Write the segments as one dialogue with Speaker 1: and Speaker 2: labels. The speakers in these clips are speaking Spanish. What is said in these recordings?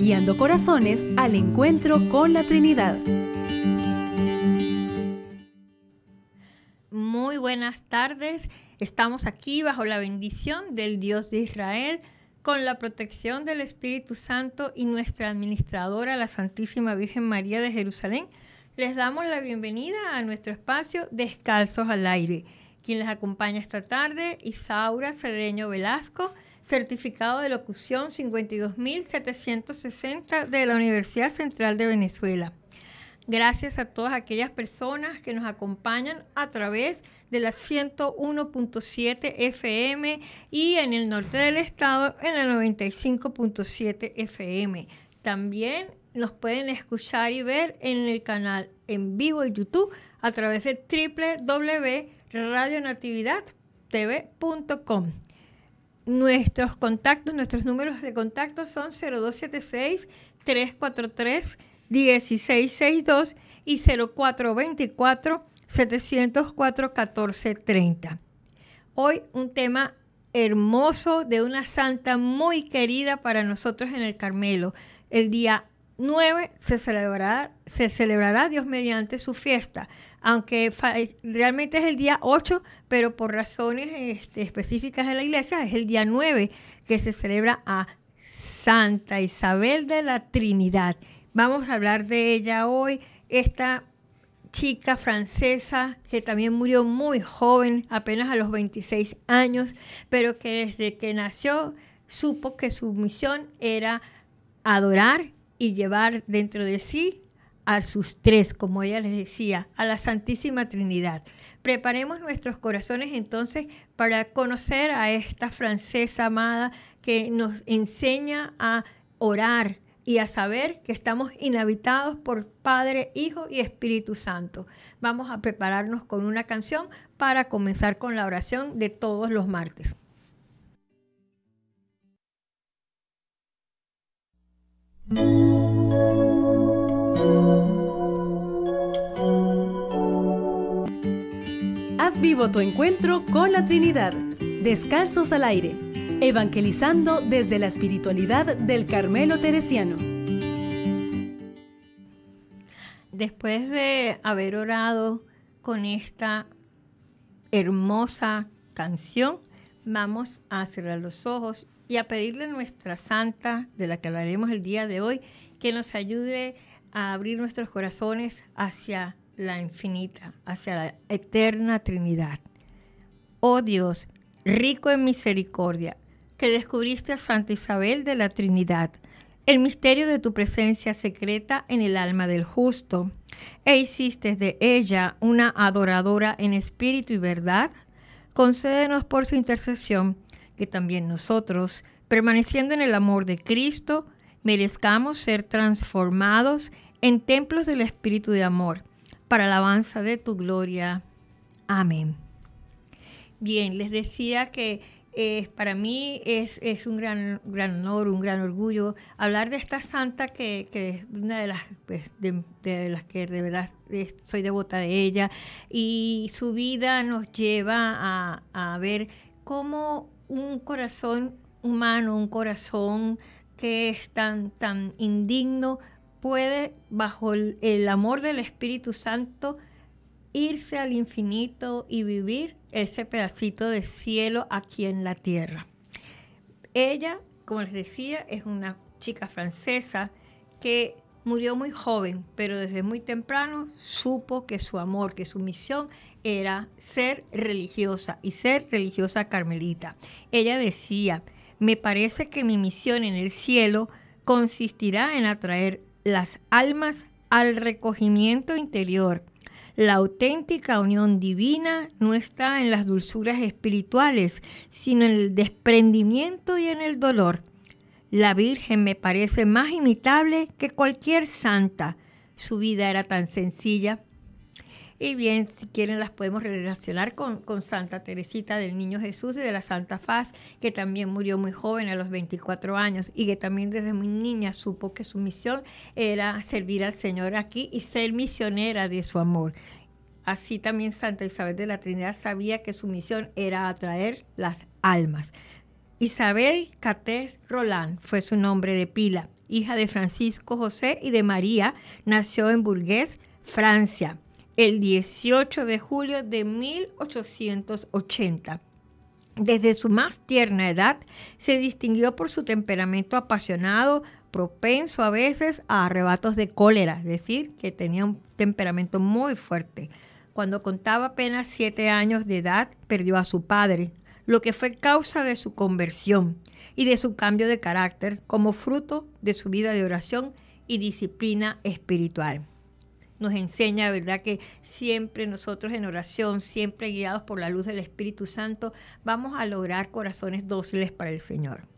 Speaker 1: guiando corazones al encuentro con la Trinidad.
Speaker 2: Muy buenas tardes, estamos aquí bajo la bendición del Dios de Israel, con la protección del Espíritu Santo y nuestra administradora, la Santísima Virgen María de Jerusalén. Les damos la bienvenida a nuestro espacio Descalzos al Aire. Quien les acompaña esta tarde, Isaura Cedeño Velasco, certificado de locución 52.760 de la Universidad Central de Venezuela. Gracias a todas aquellas personas que nos acompañan a través de la 101.7 FM y en el norte del estado en la 95.7 FM. También nos pueden escuchar y ver en el canal en vivo de YouTube a través de www.radionatividadtv.com. Nuestros contactos, nuestros números de contacto son 0276-343-1662 y 0424-704-1430. Hoy un tema hermoso de una santa muy querida para nosotros en el Carmelo. El día 9 se celebrará, se celebrará Dios mediante su fiesta aunque realmente es el día 8, pero por razones este, específicas de la iglesia es el día 9 que se celebra a Santa Isabel de la Trinidad. Vamos a hablar de ella hoy, esta chica francesa que también murió muy joven, apenas a los 26 años, pero que desde que nació supo que su misión era adorar y llevar dentro de sí a sus tres, como ella les decía, a la Santísima Trinidad. Preparemos nuestros corazones entonces para conocer a esta francesa amada que nos enseña a orar y a saber que estamos inhabitados por Padre, Hijo y Espíritu Santo. Vamos a prepararnos con una canción para comenzar con la oración de todos los martes.
Speaker 1: vivo tu encuentro con la Trinidad, descalzos al aire, evangelizando desde la espiritualidad del Carmelo Teresiano. Después de haber orado con esta
Speaker 2: hermosa canción, vamos a cerrar los ojos y a pedirle a nuestra santa, de la que hablaremos el día de hoy, que nos ayude a abrir nuestros corazones hacia la infinita, hacia la eterna Trinidad. Oh Dios, rico en misericordia, que descubriste a Santa Isabel de la Trinidad, el misterio de tu presencia secreta en el alma del justo, e hiciste de ella una adoradora en espíritu y verdad, concédenos por su intercesión que también nosotros, permaneciendo en el amor de Cristo, merezcamos ser transformados en templos del Espíritu de Amor para alabanza de tu gloria. Amén. Bien, les decía que eh, para mí es, un gran, gran, honor, un gran orgullo hablar de esta santa que, es una de las, pues, las que de verdad soy devota de ella y su vida nos lleva a, ver cómo un corazón humano, un corazón que es tan, tan indigno, puede, bajo el amor del Espíritu Santo, irse al infinito y vivir ese pedacito de cielo aquí en la tierra. Ella, como les decía, es una chica francesa que murió muy joven, pero desde muy temprano supo que su amor, que su misión era ser religiosa y ser religiosa carmelita. Ella decía, me parece que mi misión en el cielo consistirá en atraer las almas al recogimiento interior. La auténtica unión divina no está en las dulzuras espirituales, sino en el desprendimiento y en el dolor. La Virgen me parece más imitable que cualquier santa. Su vida era tan sencilla, y bien, si quieren las podemos relacionar con, Santa Teresita del Niño Jesús y de la Santa Faz, que también murió muy joven a los 24 años y que también desde muy niña supo que su misión era servir al Señor aquí y ser misionera de su amor. Así también Santa Isabel de la Trinidad sabía que su misión era atraer las almas. Isabel Catés Roland fue su nombre de pila, hija de Francisco José y de María, nació en Burgués, Francia el 18 de julio de 1880. Desde su más tierna edad se distinguió por su temperamento apasionado, propenso a veces a arrebatos de cólera, es decir, que tenía un temperamento muy fuerte. Cuando contaba apenas siete años de edad, perdió a su padre, lo que fue causa de su conversión y de su cambio de carácter como fruto de su vida de oración y disciplina espiritual nos enseña, ¿verdad? Que siempre nosotros en oración, siempre guiados por la luz del Espíritu Santo, vamos a lograr corazones dóciles para el Señor.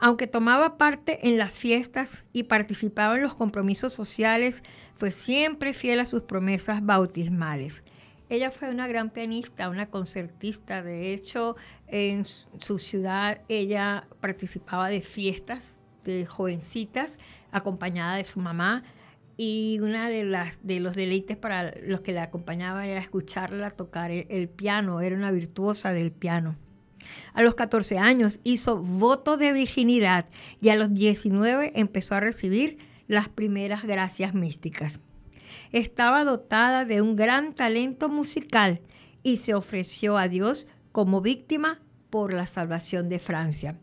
Speaker 2: Aunque tomaba parte en las fiestas y participaba en los compromisos sociales, fue siempre fiel a sus promesas bautismales. Ella fue una gran pianista, una concertista. De hecho, en su ciudad ella participaba de fiestas de jovencitas acompañada de su mamá y una de las de los deleites para los que la acompañaban era escucharla tocar el, piano, era una virtuosa del piano. A los 14 años hizo voto de virginidad y a los 19 empezó a recibir las primeras gracias místicas. Estaba dotada de un gran talento musical y se ofreció a Dios como víctima por la salvación de Francia.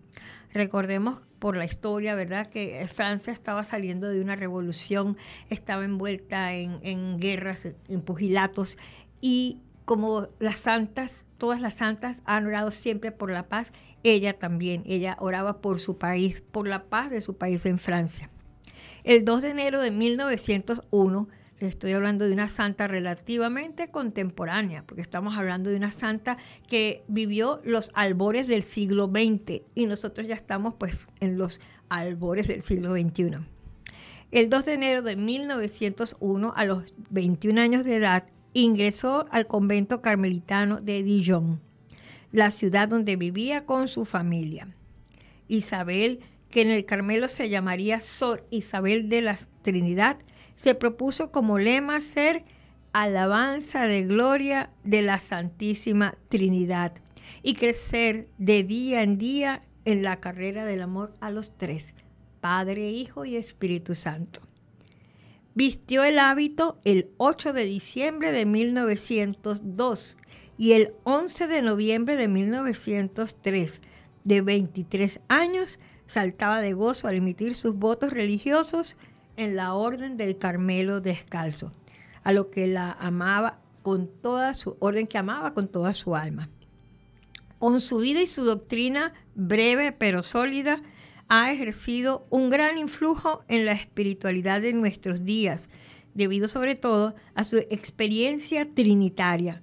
Speaker 2: Recordemos por la historia, ¿verdad? Que eh, Francia estaba saliendo de una revolución, estaba envuelta en, guerras, en pugilatos, y como las santas, todas las santas han orado siempre por la paz, ella también, ella oraba por su país, por la paz de su país en Francia. El 2 de enero de 1901, estoy hablando de una santa relativamente contemporánea, porque estamos hablando de una santa que vivió los albores del siglo XX y nosotros ya estamos pues en los albores del siglo XXI. El 2 de enero de 1901, a los 21 años de edad, ingresó al convento carmelitano de Dijon, la ciudad donde vivía con su familia. Isabel, que en el Carmelo se llamaría Sor Isabel de la Trinidad, se propuso como lema ser alabanza de gloria de la Santísima Trinidad y crecer de día en día en la carrera del amor a los tres, Padre, Hijo y Espíritu Santo. Vistió el hábito el 8 de diciembre de 1902 y el 11 de noviembre de 1903. De 23 años, saltaba de gozo al emitir sus votos religiosos en la Orden del Carmelo Descalzo, a lo que la amaba con toda su orden que amaba con toda su alma. Con su vida y su doctrina breve pero sólida, ha ejercido un gran influjo en la espiritualidad de nuestros días, debido sobre todo a su experiencia trinitaria.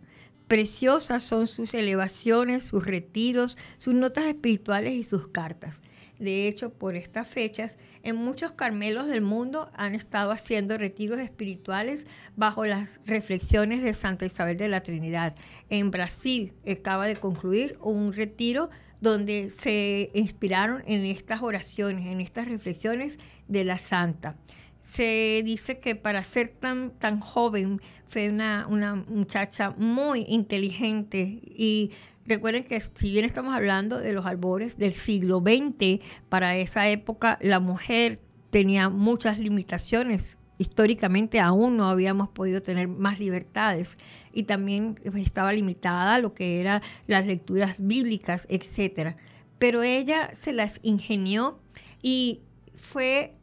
Speaker 2: Preciosas son sus elevaciones, sus retiros, sus notas espirituales y sus cartas. De hecho, por estas fechas, en muchos carmelos del mundo han estado haciendo retiros espirituales bajo las reflexiones de Santa Isabel de la Trinidad. En Brasil acaba de concluir un retiro donde se inspiraron en estas oraciones, en estas reflexiones de la Santa. Se dice que para ser tan, tan joven fue una, una muchacha muy inteligente y Recuerden que si bien estamos hablando de los albores del siglo XX, para esa época la mujer tenía muchas limitaciones. Históricamente aún no habíamos podido tener más libertades y también pues, estaba limitada a lo que eran las lecturas bíblicas, etc. Pero ella se las ingenió y fue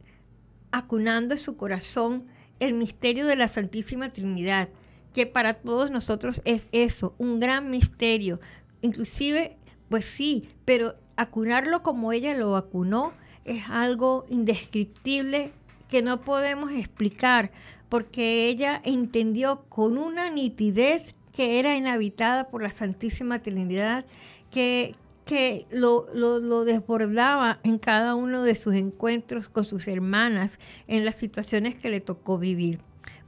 Speaker 2: acunando en su corazón el misterio de la Santísima Trinidad, que para todos nosotros es eso, un gran misterio, inclusive, pues sí, pero acunarlo como ella lo vacunó es algo indescriptible que no podemos explicar, porque ella entendió con una nitidez que era inhabitada por la Santísima Trinidad, que, que lo, lo, desbordaba en cada uno de sus encuentros con sus hermanas, en las situaciones que le tocó vivir.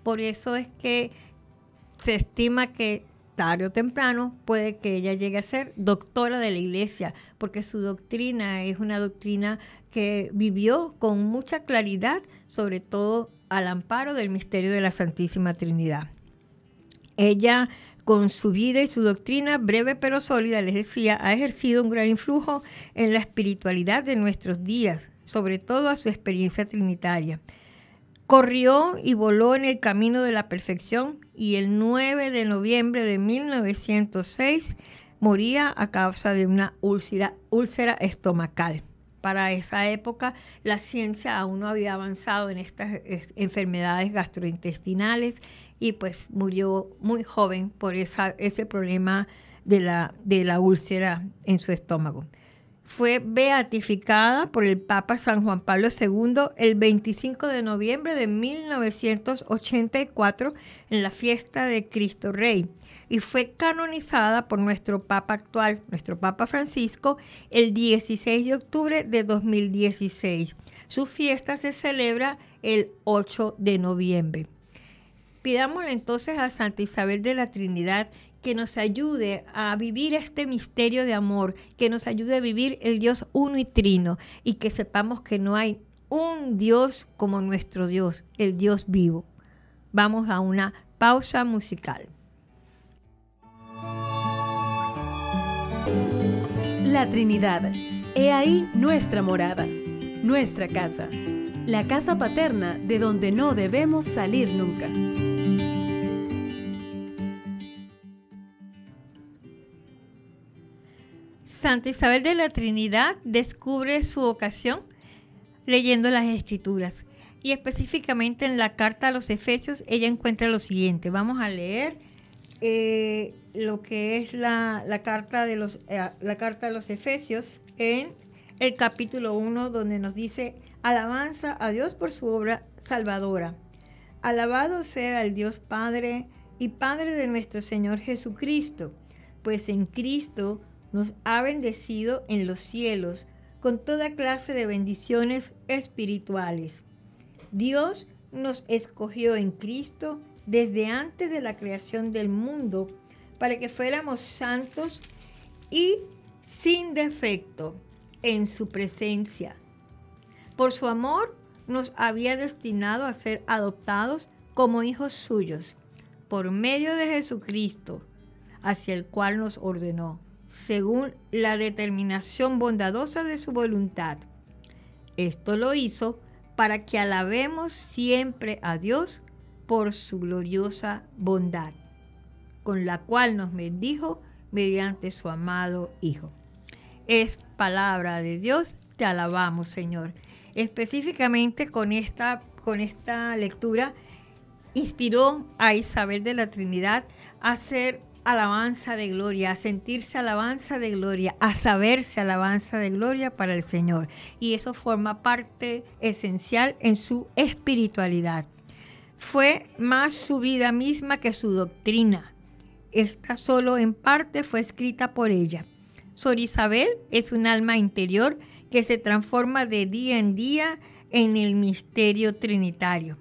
Speaker 2: Por eso es que se estima que tarde o temprano puede que ella llegue a ser doctora de la iglesia, porque su doctrina es una doctrina que vivió con mucha claridad, sobre todo al amparo del misterio de la Santísima Trinidad. Ella, con su vida y su doctrina breve pero sólida, les decía, ha ejercido un gran influjo en la espiritualidad de nuestros días, sobre todo a su experiencia trinitaria. Corrió y voló en el camino de la perfección y el 9 de noviembre de 1906 moría a causa de una úlcera, estomacal. Para esa época la ciencia aún no había avanzado en estas enfermedades gastrointestinales y pues murió muy joven por ese problema de la úlcera en su estómago fue beatificada por el Papa San Juan Pablo II el 25 de noviembre de 1984 en la fiesta de Cristo Rey y fue canonizada por nuestro Papa actual, nuestro Papa Francisco, el 16 de octubre de 2016. Su fiesta se celebra el 8 de noviembre. Pidámosle entonces a Santa Isabel de la Trinidad que nos ayude a vivir este misterio de amor, que nos ayude a vivir el Dios uno y trino y que sepamos que no hay un Dios como nuestro Dios, el Dios vivo. Vamos a una pausa musical.
Speaker 1: La Trinidad. He ahí nuestra morada, nuestra casa, la casa paterna de donde no debemos salir nunca.
Speaker 2: Santa Isabel de la Trinidad descubre su vocación leyendo las escrituras y específicamente en la carta a los Efesios ella encuentra lo siguiente. Vamos a leer eh, lo que es la, carta de los, eh, la carta a los Efesios en el capítulo 1 donde nos dice alabanza a Dios por su obra salvadora. Alabado sea el Dios Padre y Padre de nuestro Señor Jesucristo, pues en Cristo nos ha bendecido en los cielos con toda clase de bendiciones espirituales. Dios nos escogió en Cristo desde antes de la creación del mundo para que fuéramos santos y sin defecto en su presencia. Por su amor nos había destinado a ser adoptados como hijos suyos por medio de Jesucristo, hacia el cual nos ordenó según la determinación bondadosa de su voluntad. Esto lo hizo para que alabemos siempre a Dios por su gloriosa bondad, con la cual nos bendijo mediante su amado Hijo. Es palabra de Dios, te alabamos Señor. Específicamente con esta, con esta lectura, inspiró a Isabel de la Trinidad a hacer alabanza de gloria, a sentirse alabanza de gloria, a saberse alabanza de gloria para el Señor. Y eso forma parte esencial en su espiritualidad. Fue más su vida misma que su doctrina. Esta solo en parte fue escrita por ella. Sor Isabel es un alma interior que se transforma de día en día en el misterio trinitario.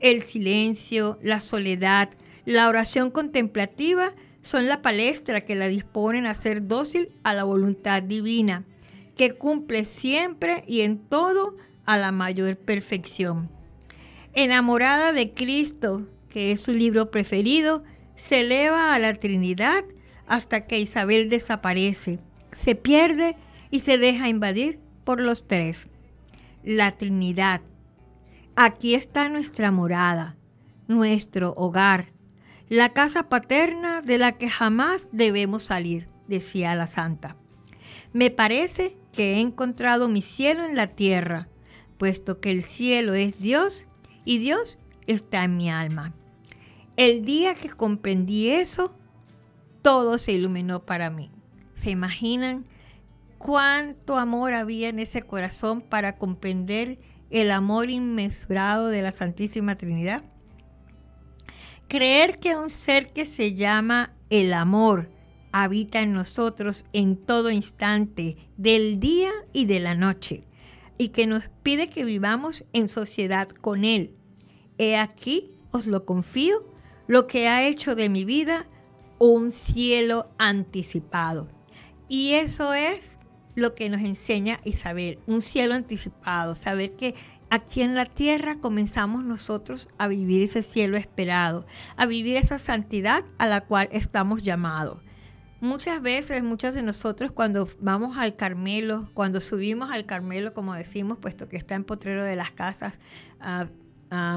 Speaker 2: El silencio, la soledad, la oración contemplativa son la palestra que la disponen a ser dócil a la voluntad divina, que cumple siempre y en todo a la mayor perfección. Enamorada de Cristo, que es su libro preferido, se eleva a la Trinidad hasta que Isabel desaparece, se pierde y se deja invadir por los tres. La Trinidad. Aquí está nuestra morada, nuestro hogar, la casa paterna de la que jamás debemos salir, decía la santa. Me parece que he encontrado mi cielo en la tierra, puesto que el cielo es Dios y Dios está en mi alma. El día que comprendí eso, todo se iluminó para mí. ¿Se imaginan cuánto amor había en ese corazón para comprender el amor inmensurado de la Santísima Trinidad? Creer que un ser que se llama el amor habita en nosotros en todo instante, del día y de la noche, y que nos pide que vivamos en sociedad con Él. He aquí, os lo confío, lo que ha hecho de mi vida un cielo anticipado. Y eso es lo que nos enseña Isabel, un cielo anticipado, saber que aquí en la tierra comenzamos nosotros a vivir ese cielo esperado, a vivir esa santidad a la cual estamos llamados. Muchas veces, muchas de nosotros cuando vamos al Carmelo, cuando subimos al Carmelo, como decimos, puesto que está en Potrero de las Casas, a,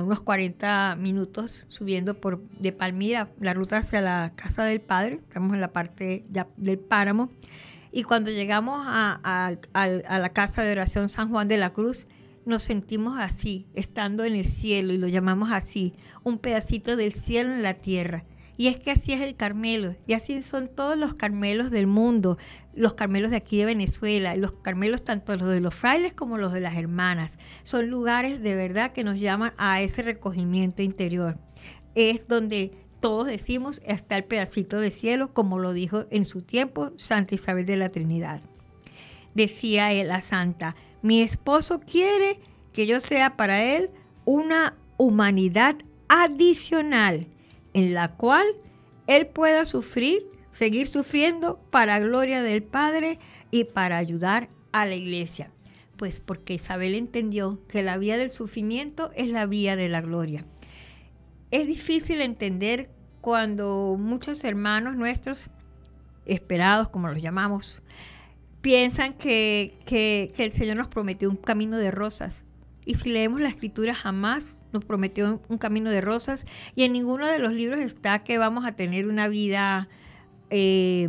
Speaker 2: unos 40 minutos subiendo por de Palmira, la ruta hacia la Casa del Padre, estamos en la parte ya del páramo, y cuando llegamos a, la casa de oración San Juan de la Cruz, nos sentimos así, estando en el cielo, y lo llamamos así, un pedacito del cielo en la tierra. Y es que así es el Carmelo, y así son todos los Carmelos del mundo, los Carmelos de aquí de Venezuela, los Carmelos tanto los de los frailes como los de las hermanas. Son lugares de verdad que nos llaman a ese recogimiento interior. Es donde todos decimos hasta el pedacito de cielo, como lo dijo en su tiempo Santa Isabel de la Trinidad. Decía él Santa, mi esposo quiere que yo sea para él una humanidad adicional en la cual él pueda sufrir, seguir sufriendo para gloria del Padre y para ayudar a la iglesia. Pues porque Isabel entendió que la vía del sufrimiento es la vía de la gloria. Es difícil entender cuando muchos hermanos nuestros, esperados como los llamamos, piensan que, que, el Señor nos prometió un camino de rosas. Y si leemos la escritura jamás nos prometió un camino de rosas y en ninguno de los libros está que vamos a tener una vida eh,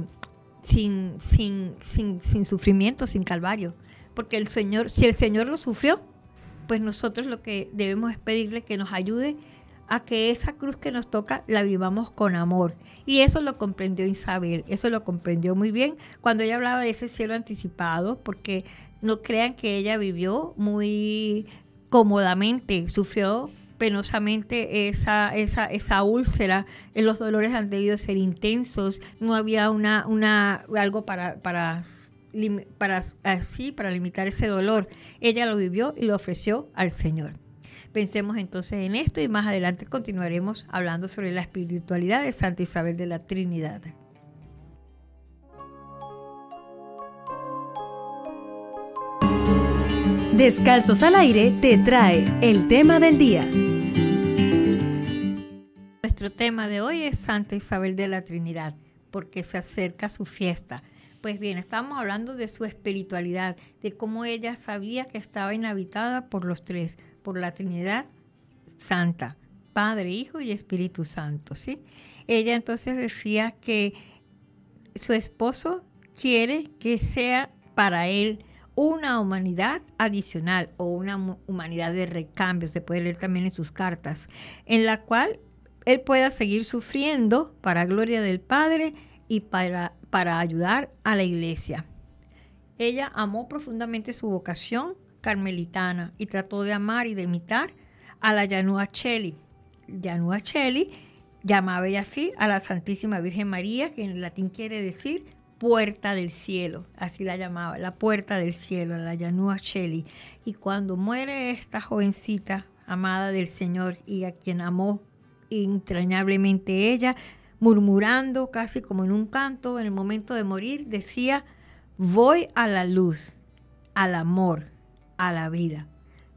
Speaker 2: sin, sin, sin, sin, sufrimiento, sin calvario. Porque el Señor, si el Señor lo sufrió, pues nosotros lo que debemos es pedirle que nos ayude a que esa cruz que nos toca la vivamos con amor. Y eso lo comprendió Isabel, eso lo comprendió muy bien cuando ella hablaba de ese cielo anticipado, porque no crean que ella vivió muy cómodamente, sufrió penosamente esa, esa, esa úlcera, los dolores han debido ser intensos, no había una, una, algo para, para para así ah, para limitar ese dolor. Ella lo vivió y lo ofreció al Señor. Pensemos entonces en esto y más adelante continuaremos hablando sobre la espiritualidad de Santa Isabel de la Trinidad.
Speaker 1: Descalzos al aire te trae el tema del día.
Speaker 2: Nuestro tema de hoy es Santa Isabel de la Trinidad, porque se acerca su fiesta. Pues bien, estamos hablando de su espiritualidad, de cómo ella sabía que estaba inhabitada por los tres, por la Trinidad Santa, Padre, Hijo y Espíritu Santo, ¿sí? Ella entonces decía que su esposo quiere que sea para él una humanidad adicional o una humanidad de recambio, se puede leer también en sus cartas, en la cual él pueda seguir sufriendo para gloria del Padre y para, para ayudar a la iglesia. Ella amó profundamente su vocación carmelitana y trató de amar y de imitar a la Yanua Cheli. llanúa Cheli llamaba ella así a la Santísima Virgen María, que en latín quiere decir puerta del cielo, así la llamaba, la puerta del cielo, a la llanúa Cheli. Y cuando muere esta jovencita amada del Señor y a quien amó entrañablemente ella, murmurando casi como en un canto, en el momento de morir, decía, voy a la luz, al amor, a la vida.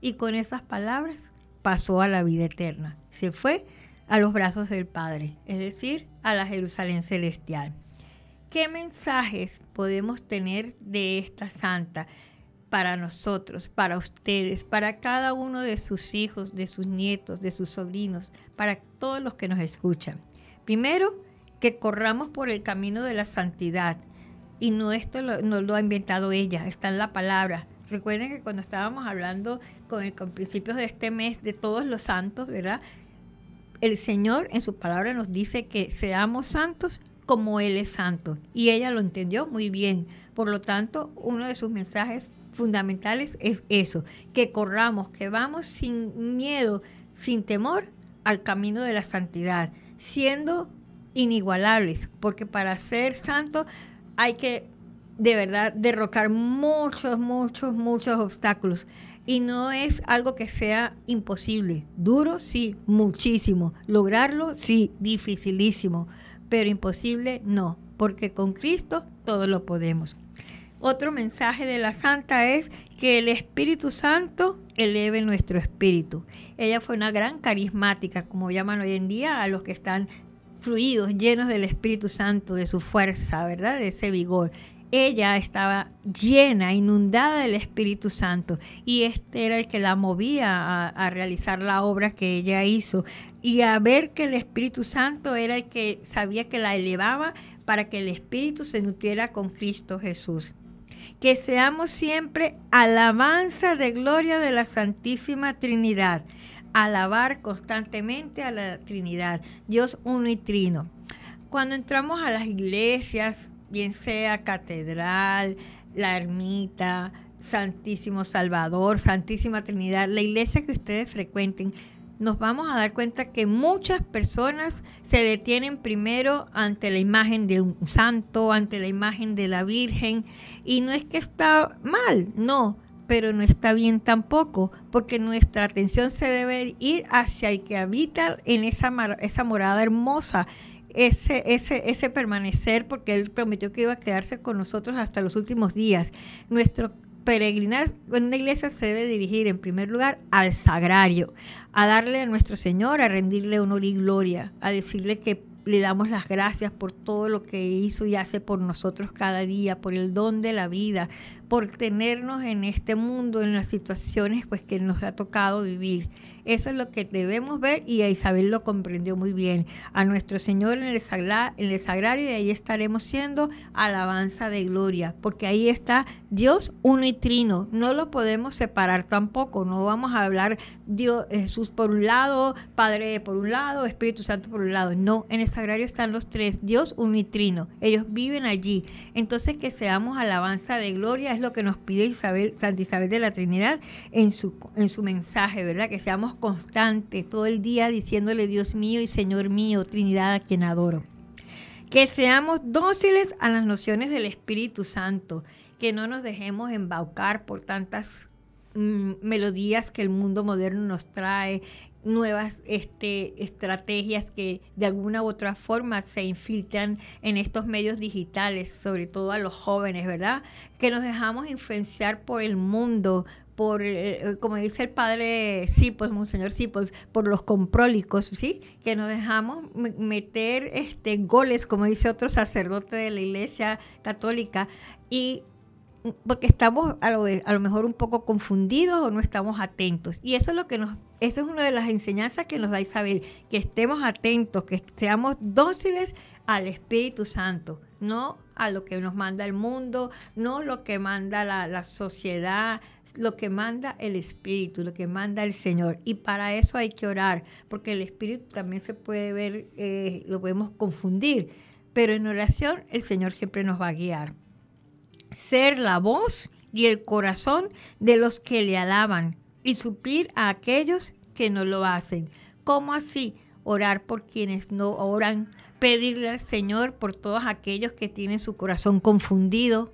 Speaker 2: Y con esas palabras pasó a la vida eterna. Se fue a los brazos del Padre, es decir, a la Jerusalén celestial. ¿Qué mensajes podemos tener de esta santa para nosotros, para ustedes, para cada uno de sus hijos, de sus nietos, de sus sobrinos, para todos los que nos escuchan? Primero, que corramos por el camino de la santidad. Y no esto lo, no lo ha inventado ella, está en la palabra. Recuerden que cuando estábamos hablando con, el, con principios de este mes de todos los santos, ¿verdad? El Señor en su palabra nos dice que seamos santos como Él es santo. Y ella lo entendió muy bien. Por lo tanto, uno de sus mensajes fundamentales es eso, que corramos, que vamos sin miedo, sin temor al camino de la santidad, siendo inigualables, porque para ser santo hay que de verdad derrocar muchos, muchos, muchos obstáculos. Y no es algo que sea imposible. Duro, sí, muchísimo. Lograrlo, sí, dificilísimo. Pero imposible, no. Porque con Cristo todo lo podemos. Otro mensaje de la Santa es que el Espíritu Santo eleve nuestro espíritu. Ella fue una gran carismática, como llaman hoy en día a los que están fluidos, llenos del Espíritu Santo, de su fuerza, ¿verdad? De ese vigor ella estaba llena, inundada del Espíritu Santo y este era el que la movía a, realizar la obra que ella hizo y a ver que el Espíritu Santo era el que sabía que la elevaba para que el Espíritu se nutriera con Cristo Jesús. Que seamos siempre alabanza de gloria de la Santísima Trinidad, alabar constantemente a la Trinidad, Dios uno y trino. Cuando entramos a las iglesias, bien sea catedral, la ermita, Santísimo Salvador, Santísima Trinidad, la iglesia que ustedes frecuenten, nos vamos a dar cuenta que muchas personas se detienen primero ante la imagen de un santo, ante la imagen de la Virgen, y no es que está mal, no, pero no está bien tampoco, porque nuestra atención se debe ir hacia el que habita en esa, esa morada hermosa ese, ese, permanecer, porque Él prometió que iba a quedarse con nosotros hasta los últimos días. Nuestro peregrinar en una iglesia se debe dirigir en primer lugar al sagrario, a darle a nuestro Señor, a rendirle honor y gloria, a decirle que le damos las gracias por todo lo que hizo y hace por nosotros cada día, por el don de la vida, por tenernos en este mundo, en las situaciones pues que nos ha tocado vivir. Eso es lo que debemos ver y a Isabel lo comprendió muy bien. A nuestro Señor en el, en el sagrario y ahí estaremos siendo alabanza de gloria, porque ahí está Dios uno y trino. No lo podemos separar tampoco, no vamos a hablar Dios, Jesús por un lado, Padre por un lado, Espíritu Santo por un lado. No, en el sagrario están los tres, Dios unitrino. Ellos viven allí. Entonces que seamos alabanza de gloria es lo que nos pide Isabel, Santa Isabel de la Trinidad en su, en su mensaje, ¿verdad? Que seamos constante, todo el día diciéndole Dios mío y Señor mío, Trinidad a quien adoro. Que seamos dóciles a las nociones del Espíritu Santo, que no nos dejemos embaucar por tantas mm, melodías que el mundo moderno nos trae, nuevas este, estrategias que de alguna u otra forma se infiltran en estos medios digitales, sobre todo a los jóvenes, ¿verdad? Que nos dejamos influenciar por el mundo, por, eh, como dice el padre Sipos, pues, Monseñor Sipos, pues, por los comprólicos, ¿sí? Que nos dejamos meter este, goles, como dice otro sacerdote de la Iglesia Católica, y porque estamos a lo, a lo, mejor un poco confundidos o no estamos atentos. Y eso es lo que nos, eso es una de las enseñanzas que nos da Isabel, que estemos atentos, que seamos dóciles al Espíritu Santo no a lo que nos manda el mundo, no lo que manda la, sociedad, lo que manda el Espíritu, lo que manda el Señor. Y para eso hay que orar, porque el Espíritu también se puede ver, eh, lo podemos confundir, pero en oración el Señor siempre nos va a guiar. Ser la voz y el corazón de los que le alaban y suplir a aquellos que no lo hacen. ¿Cómo así? orar por quienes no oran, pedirle al Señor por todos aquellos que tienen su corazón confundido,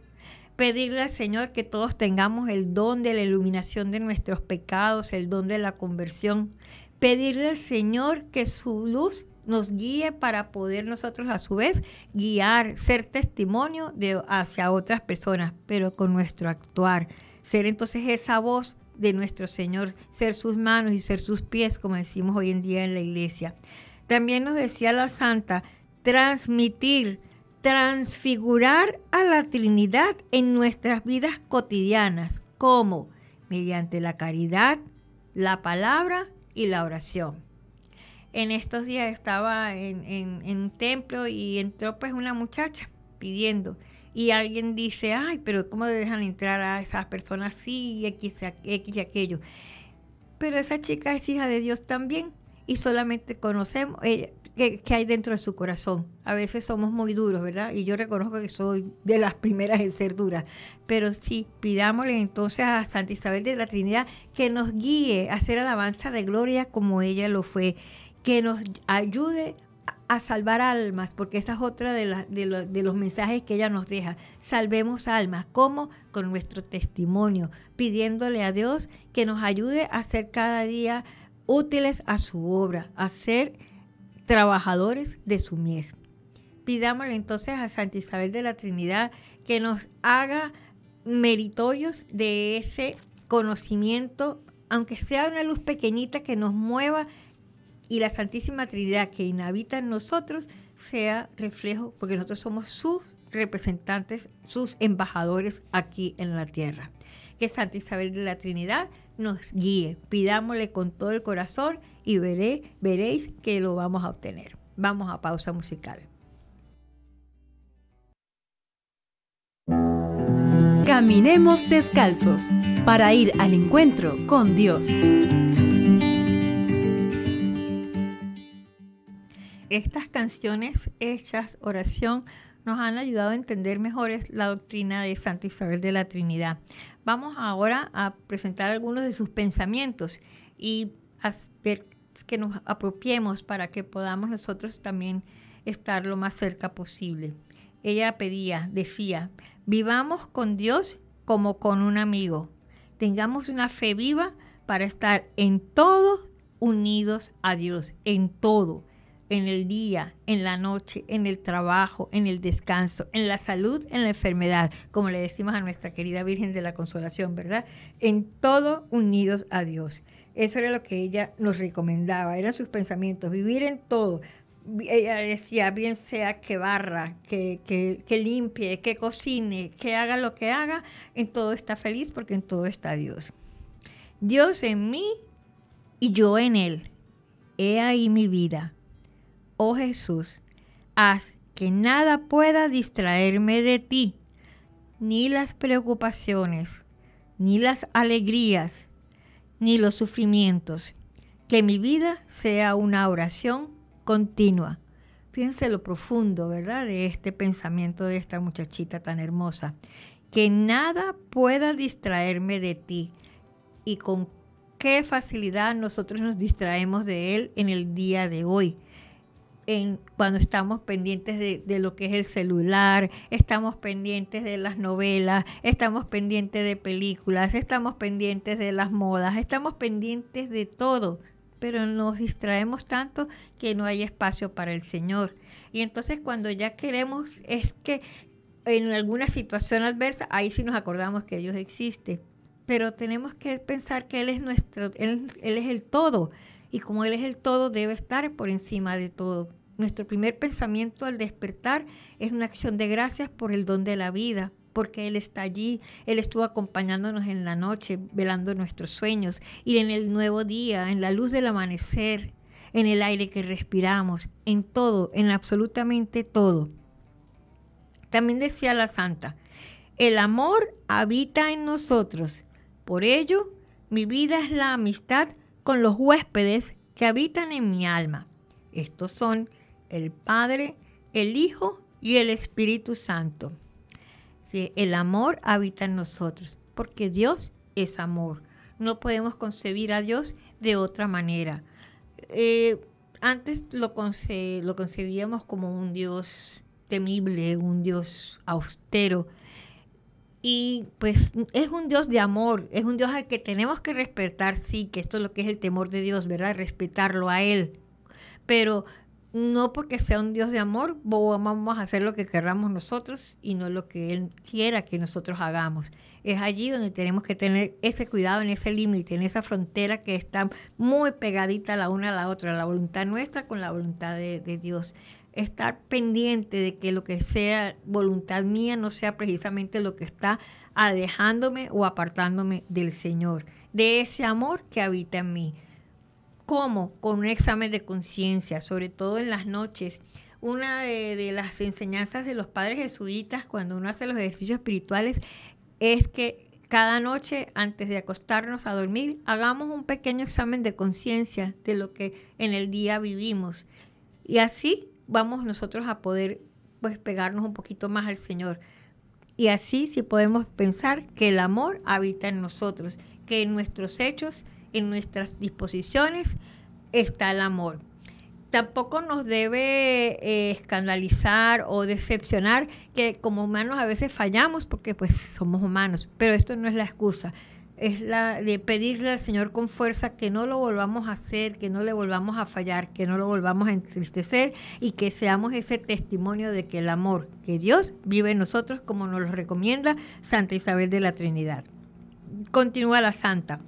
Speaker 2: pedirle al Señor que todos tengamos el don de la iluminación de nuestros pecados, el don de la conversión, pedirle al Señor que su luz nos guíe para poder nosotros a su vez guiar, ser testimonio de, hacia otras personas, pero con nuestro actuar, ser entonces esa voz de nuestro Señor, ser sus manos y ser sus pies, como decimos hoy en día en la iglesia. También nos decía la Santa, transmitir, transfigurar a la Trinidad en nuestras vidas cotidianas, como mediante la caridad, la palabra y la oración. En estos días estaba en, un templo y entró pues una muchacha pidiendo, y alguien dice, ay, pero ¿cómo dejan entrar a esas personas así, X, X y aquello? Pero esa chica es hija de Dios también y solamente conocemos eh, qué que, hay dentro de su corazón. A veces somos muy duros, ¿verdad? Y yo reconozco que soy de las primeras en ser dura. Pero sí, pidámosle entonces a Santa Isabel de la Trinidad que nos guíe a hacer alabanza de gloria como ella lo fue, que nos ayude a salvar almas, porque esa es otra de, de, los mensajes que ella nos deja. Salvemos almas, ¿cómo? Con nuestro testimonio, pidiéndole a Dios que nos ayude a ser cada día útiles a su obra, a ser trabajadores de su mies. Pidámosle entonces a Santa Isabel de la Trinidad que nos haga meritorios de ese conocimiento, aunque sea una luz pequeñita que nos mueva y la Santísima Trinidad que inhabita en nosotros sea reflejo, porque nosotros somos sus representantes, sus embajadores aquí en la tierra. Que Santa Isabel de la Trinidad nos guíe, pidámosle con todo el corazón y veréis que lo vamos a obtener. Vamos a pausa musical.
Speaker 1: Caminemos descalzos para ir al encuentro con Dios.
Speaker 2: estas canciones hechas oración nos han ayudado a entender mejor la doctrina de Santa Isabel de la Trinidad. Vamos ahora a presentar algunos de sus pensamientos y ver que nos apropiemos para que podamos nosotros también estar lo más cerca posible. Ella pedía, decía, vivamos con Dios como con un amigo. Tengamos una fe viva para estar en todo unidos a Dios, en todo en el día, en la noche, en el trabajo, en el descanso, en la salud, en la enfermedad, como le decimos a nuestra querida Virgen de la Consolación, ¿verdad? En todo unidos a Dios. Eso era lo que ella nos recomendaba, eran sus pensamientos, vivir en todo, ella decía, bien sea que barra, que, que, limpie, que cocine, que haga lo que haga, en todo está feliz porque en todo está Dios. Dios en mí y yo en Él. He ahí mi vida, oh Jesús, haz que nada pueda distraerme de ti, ni las preocupaciones, ni las alegrías, ni los sufrimientos. Que mi vida sea una oración continua. Fíjense lo profundo, ¿verdad?, de este pensamiento de esta muchachita tan hermosa. Que nada pueda distraerme de ti. Y con qué facilidad nosotros nos distraemos de Él en el día de hoy cuando estamos pendientes de, lo que es el celular, estamos pendientes de las novelas, estamos pendientes de películas, estamos pendientes de las modas, estamos pendientes de todo, pero nos distraemos tanto que no hay espacio para el Señor. Y entonces cuando ya queremos es que en alguna situación adversa, ahí sí nos acordamos que Dios existe, pero tenemos que pensar que Él es nuestro, Él, él es el todo, y como Él es el todo, debe estar por encima de todo. Nuestro primer pensamiento al despertar es una acción de gracias por el don de la vida, porque Él está allí, Él estuvo acompañándonos en la noche, velando nuestros sueños, y en el nuevo día, en la luz del amanecer, en el aire que respiramos, en todo, en absolutamente todo. También decía la santa, el amor habita en nosotros, por ello mi vida es la amistad con los huéspedes que habitan en mi alma. Estos son el Padre, el Hijo y el Espíritu Santo. El amor habita en nosotros, porque Dios es amor. No podemos concebir a Dios de otra manera. Eh, antes lo concebíamos como un Dios temible, un Dios austero, y pues es un Dios de amor, es un Dios al que tenemos que respetar, sí, que esto es lo que es el temor de Dios, ¿verdad? Respetarlo a Él. Pero no porque sea un Dios de amor, vamos a hacer lo que querramos nosotros y no lo que Él quiera que nosotros hagamos. Es allí donde tenemos que tener ese cuidado, en ese límite, en esa frontera que está muy pegadita la una a la otra, la voluntad nuestra con la voluntad de, de Dios estar pendiente de que lo que sea voluntad mía no sea precisamente lo que está alejándome o apartándome del Señor, de ese amor que habita en mí. ¿Cómo? Con un examen de conciencia, sobre todo en las noches. Una de, de, las enseñanzas de los padres jesuitas cuando uno hace los ejercicios espirituales es que cada noche antes de acostarnos a dormir hagamos un pequeño examen de conciencia de lo que en el día vivimos. Y así vamos nosotros a poder pues pegarnos un poquito más al Señor. Y así sí podemos pensar que el amor habita en nosotros, que en nuestros hechos, en nuestras disposiciones está el amor. Tampoco nos debe eh, escandalizar o decepcionar que como humanos a veces fallamos porque pues somos humanos, pero esto no es la excusa es la de pedirle al Señor con fuerza que no lo volvamos a hacer, que no le volvamos a fallar, que no lo volvamos a entristecer y que seamos ese testimonio de que el amor que Dios vive en nosotros, como nos lo recomienda Santa Isabel de la Trinidad. Continúa la Santa.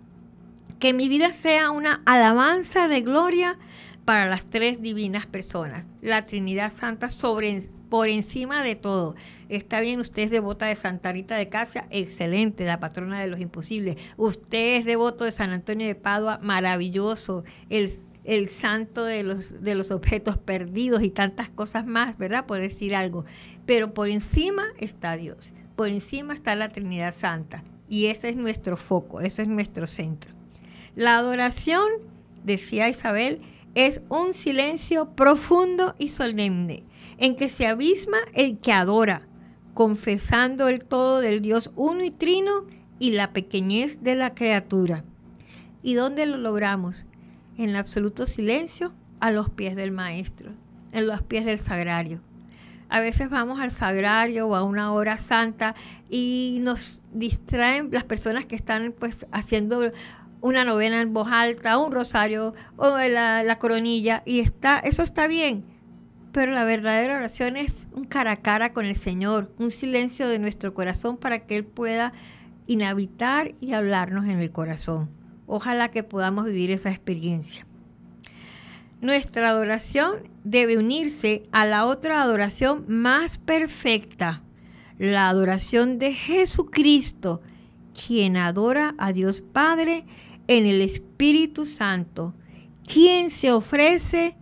Speaker 2: Que mi vida sea una alabanza de gloria para las tres divinas personas, la Trinidad Santa sobre, por encima de todo. Está bien, usted es devota de Santa Rita de Casia, excelente, la patrona de los imposibles. Usted es devoto de San Antonio de Padua, maravilloso, el, el santo de los, de los objetos perdidos y tantas cosas más, ¿verdad? Por decir algo. Pero por encima está Dios, por encima está la Trinidad Santa. Y ese es nuestro foco, ese es nuestro centro. La adoración, decía Isabel, es un silencio profundo y solemne, en que se abisma el que adora, confesando el todo del Dios uno y trino y la pequeñez de la criatura. ¿Y dónde lo logramos? En el absoluto silencio, a los pies del Maestro, en los pies del Sagrario. A veces vamos al sagrario o a una hora santa y nos distraen las personas que están pues haciendo una novena en voz alta, un rosario, o la, coronilla, y está, eso está bien. Pero la verdadera oración es un cara a cara con el Señor, un silencio de nuestro corazón para que Él pueda inhabitar y hablarnos en el corazón. Ojalá que podamos vivir esa experiencia. Nuestra adoración debe unirse a la otra adoración más perfecta, la adoración de Jesucristo, quien adora a Dios Padre en el Espíritu Santo, quien se ofrece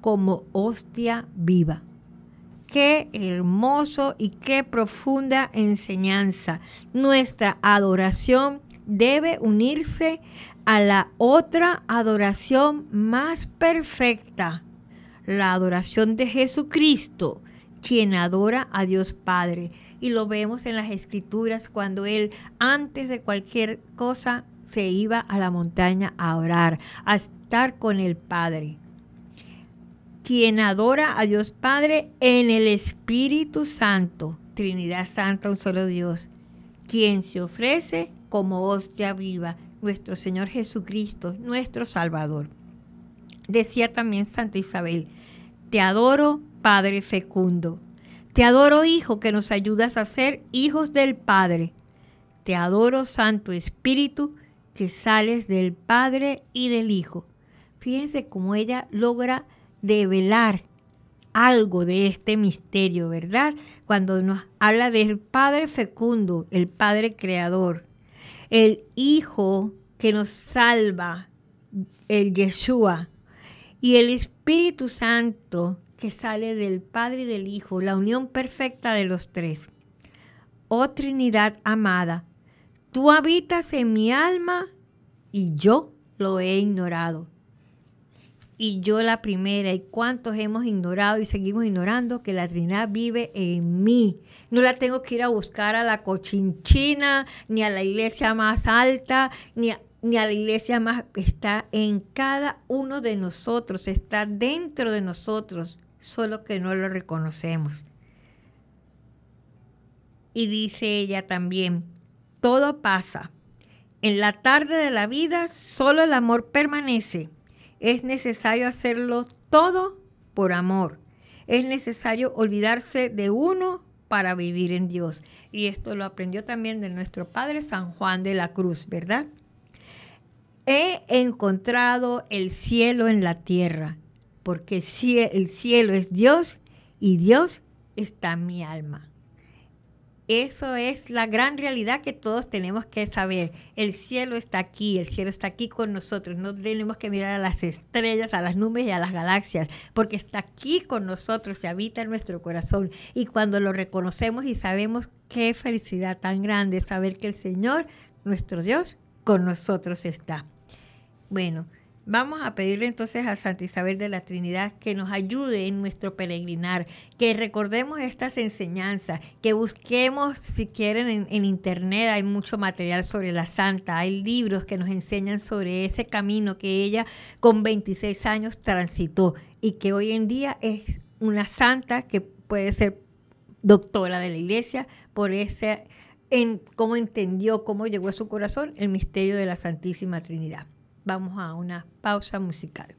Speaker 2: como hostia viva. Qué hermoso y qué profunda enseñanza. Nuestra adoración debe unirse a la otra adoración más perfecta, la adoración de Jesucristo, quien adora a Dios Padre y lo vemos en las escrituras cuando él antes de cualquier cosa se iba a la montaña a orar, a estar con el Padre. Quien adora a Dios Padre en el Espíritu Santo, Trinidad Santa, un solo Dios, quien se ofrece como hostia viva, nuestro Señor Jesucristo, nuestro Salvador. Decía también Santa Isabel, te adoro, Padre fecundo, te adoro, Hijo, que nos ayudas a ser hijos del Padre. Te adoro, Santo Espíritu, que sales del Padre y del Hijo. Fíjense cómo ella logra develar algo de este misterio, ¿verdad? Cuando nos habla del Padre fecundo, el Padre creador, el Hijo que nos salva, el Yeshua, y el Espíritu Santo que sale del Padre y del Hijo, la unión perfecta de los tres. Oh Trinidad amada, tú habitas en mi alma y yo lo he ignorado. Y yo la primera, y cuántos hemos ignorado y seguimos ignorando que la Trinidad vive en mí. No la tengo que ir a buscar a la cochinchina, ni a la iglesia más alta, ni a, la iglesia más... Está en cada uno de nosotros, está dentro de nosotros solo que no lo reconocemos. Y dice ella también, todo pasa. En la tarde de la vida solo el amor permanece. Es necesario hacerlo todo por amor. Es necesario olvidarse de uno para vivir en Dios. Y esto lo aprendió también de nuestro Padre San Juan de la Cruz, ¿verdad? He encontrado el cielo en la tierra porque el cielo es Dios y Dios está en mi alma. Eso es la gran realidad que todos tenemos que saber. El cielo está aquí, el cielo está aquí con nosotros. No tenemos que mirar a las estrellas, a las nubes y a las galaxias, porque está aquí con nosotros, se habita en nuestro corazón. Y cuando lo reconocemos y sabemos qué felicidad tan grande saber que el Señor, nuestro Dios, con nosotros está. Bueno, Vamos a pedirle entonces a Santa Isabel de la Trinidad que nos ayude en nuestro peregrinar, que recordemos estas enseñanzas, que busquemos, si quieren, en, internet hay mucho material sobre la Santa, hay libros que nos enseñan sobre ese camino que ella con 26 años transitó y que hoy en día es una santa que puede ser doctora de la iglesia por ese en cómo entendió, cómo llegó a su corazón el misterio de la Santísima Trinidad. Vamos a una pausa musical.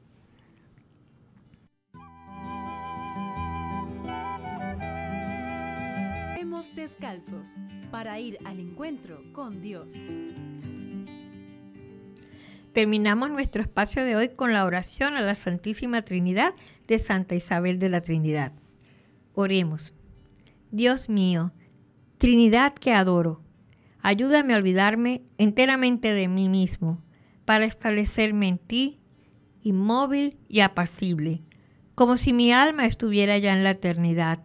Speaker 1: Hemos descalzos para ir al encuentro con Dios.
Speaker 2: Terminamos nuestro espacio de hoy con la oración a la Santísima Trinidad de Santa Isabel de la Trinidad. Oremos. Dios mío, Trinidad que adoro, ayúdame a olvidarme enteramente de mí mismo para establecerme en ti, inmóvil y apacible, como si mi alma estuviera ya en la eternidad.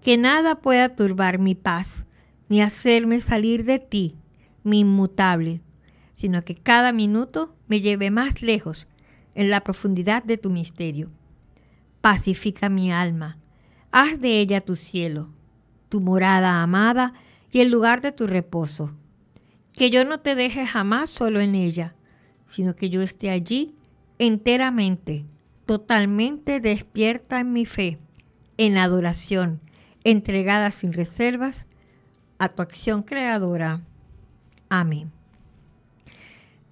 Speaker 2: Que nada pueda turbar mi paz, ni hacerme salir de ti, mi inmutable, sino que cada minuto me lleve más lejos en la profundidad de tu misterio. Pacifica mi alma, haz de ella tu cielo, tu morada amada y el lugar de tu reposo. Que yo no te deje jamás solo en ella, sino que yo esté allí enteramente, totalmente despierta en mi fe, en la adoración, entregada sin reservas a tu acción creadora. Amén.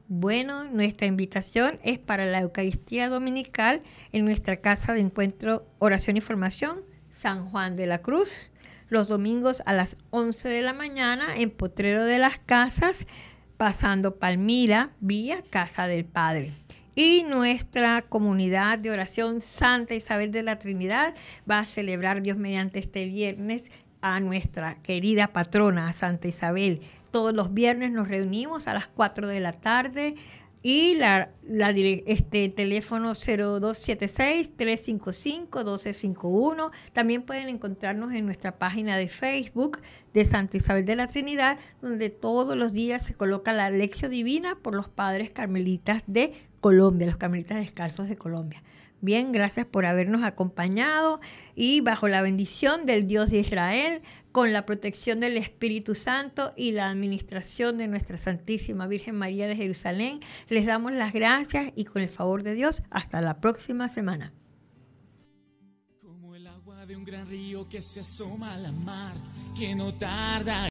Speaker 2: Bueno, nuestra invitación es para la Eucaristía Dominical en nuestra casa de encuentro Oración y Formación San Juan de la Cruz, los domingos a las 11 de la mañana en Potrero de las Casas pasando Palmira, vía Casa del Padre. Y nuestra comunidad de oración Santa Isabel de la Trinidad va a celebrar Dios mediante este viernes a nuestra querida patrona, Santa Isabel. Todos los viernes nos reunimos a las 4 de la tarde y la, este teléfono 0276-355-1251. También pueden encontrarnos en nuestra página de Facebook de Santa Isabel de la Trinidad, donde todos los días se coloca la lección divina por los padres carmelitas de Colombia, los carmelitas descalzos de Colombia. Bien, gracias por habernos acompañado y bajo la bendición del Dios de Israel, con la protección del Espíritu Santo y la administración de nuestra Santísima Virgen María de Jerusalén. Les damos las gracias y con el favor de Dios, hasta la próxima semana. Como el agua de un gran río que se asoma a la mar, que no tarda.